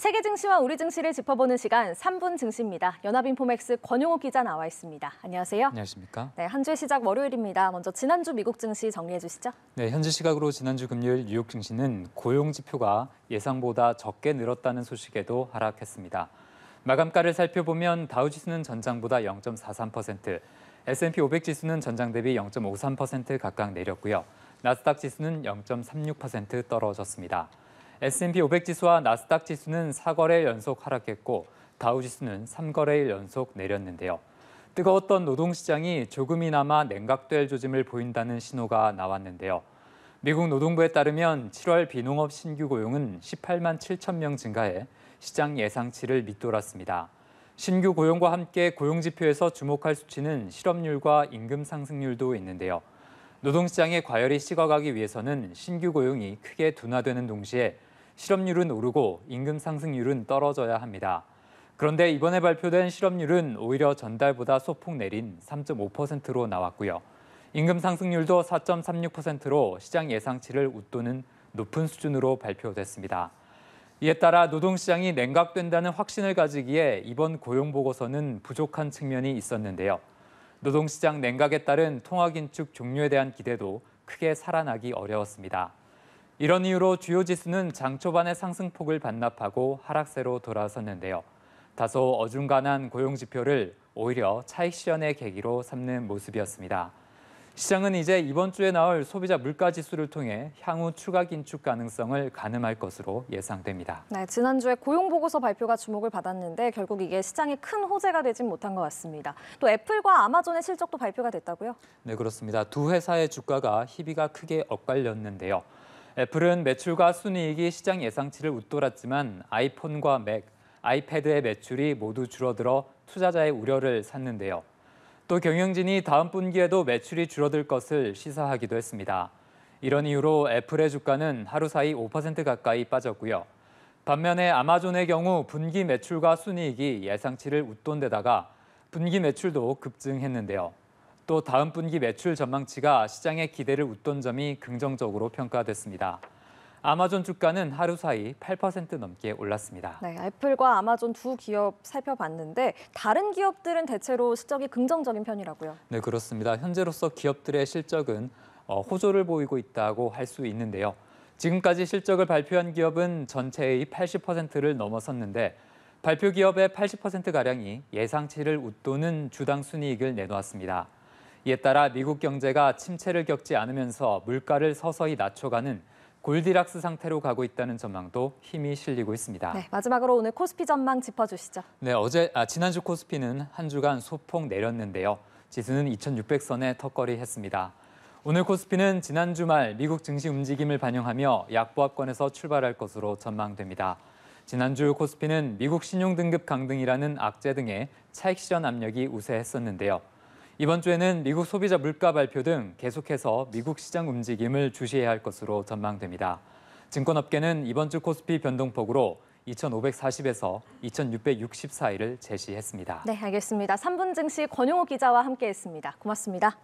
세계 증시와 우리 증시를 짚어보는 시간 3분 증시입니다. 연합인포맥스 권용호 기자 나와 있습니다. 안녕하세요. 안녕하십니까? 네, 한 주의 시작 월요일입니다. 먼저 지난주 미국 증시 정리해 주시죠. 네, 현지 시각으로 지난주 금요일 뉴욕 증시는 고용 지표가 예상보다 적게 늘었다는 소식에도 하락했습니다. 마감가를 살펴보면 다우지수는 전장보다 0.43%, S&P 500 지수는 전장 대비 0.53% 각각 내렸고요. 나스닥 지수는 0.36% 떨어졌습니다. S&P 500 지수와 나스닥 지수는 4거래일 연속 하락했고 다우 지수는 3거래일 연속 내렸는데요. 뜨거웠던 노동시장이 조금이나마 냉각될 조짐을 보인다는 신호가 나왔는데요. 미국 노동부에 따르면 7월 비농업 신규 고용은 18만 7천 명 증가해 시장 예상치를 밑돌았습니다. 신규 고용과 함께 고용 지표에서 주목할 수치는 실업률과 임금 상승률도 있는데요. 노동시장의 과열이 식어가기 위해서는 신규 고용이 크게 둔화되는 동시에 실업률은 오르고 임금 상승률은 떨어져야 합니다. 그런데 이번에 발표된 실업률은 오히려 전달보다 소폭 내린 3.5%로 나왔고요. 임금 상승률도 4.36%로 시장 예상치를 웃도는 높은 수준으로 발표됐습니다. 이에 따라 노동시장이 냉각된다는 확신을 가지기에 이번 고용보고서는 부족한 측면이 있었는데요. 노동시장 냉각에 따른 통화긴축 종료에 대한 기대도 크게 살아나기 어려웠습니다. 이런 이유로 주요 지수는 장 초반의 상승폭을 반납하고 하락세로 돌아섰는데요. 다소 어중간한 고용 지표를 오히려 차익 실현의 계기로 삼는 모습이었습니다. 시장은 이제 이번 주에 나올 소비자 물가 지수를 통해 향후 추가 긴축 가능성을 가늠할 것으로 예상됩니다. 네, 지난주에 고용 보고서 발표가 주목을 받았는데 결국 이게 시장에 큰 호재가 되진 못한 것 같습니다. 또 애플과 아마존의 실적도 발표가 됐다고요? 네, 그렇습니다. 두 회사의 주가가 희비가 크게 엇갈렸는데요. 애플은 매출과 순이익이 시장 예상치를 웃돌았지만 아이폰과 맥, 아이패드의 매출이 모두 줄어들어 투자자의 우려를 샀는데요. 또 경영진이 다음 분기에도 매출이 줄어들 것을 시사하기도 했습니다. 이런 이유로 애플의 주가는 하루 사이 5% 가까이 빠졌고요. 반면에 아마존의 경우 분기 매출과 순이익이 예상치를 웃돈 데다가 분기 매출도 급증했는데요. 또 다음 분기 매출 전망치가 시장의 기대를 웃돈 점이 긍정적으로 평가됐습니다. 아마존 주가는 하루 사이 8% 넘게 올랐습니다. 네, 애플과 아마존 두 기업 살펴봤는데 다른 기업들은 대체로 실적이 긍정적인 편이라고요. 네, 그렇습니다. 현재로서 기업들의 실적은 어, 호조를 보이고 있다고 할 수 있는데요. 지금까지 실적을 발표한 기업은 전체의 80%를 넘어섰는데 발표 기업의 80%가량이 예상치를 웃도는 주당 순이익을 내놓았습니다. 이에 따라 미국 경제가 침체를 겪지 않으면서 물가를 서서히 낮춰가는 골디락스 상태로 가고 있다는 전망도 힘이 실리고 있습니다. 네, 마지막으로 오늘 코스피 전망 짚어주시죠. 네, 어제 아, 지난주 코스피는 한 주간 소폭 내렸는데요. 지수는 2,600선에 턱걸이했습니다. 오늘 코스피는 지난주 말 미국 증시 움직임을 반영하며 약보합권에서 출발할 것으로 전망됩니다. 지난주 코스피는 미국 신용등급 강등이라는 악재 등의 차익 실현 압력이 우세했었는데요. 이번 주에는 미국 소비자 물가 발표 등 계속해서 미국 시장 움직임을 주시해야 할 것으로 전망됩니다. 증권업계는 이번 주 코스피 변동폭으로 2,540에서 2,664일을 제시했습니다. 네, 알겠습니다. 3분 증시 권용호 기자와 함께했습니다. 고맙습니다.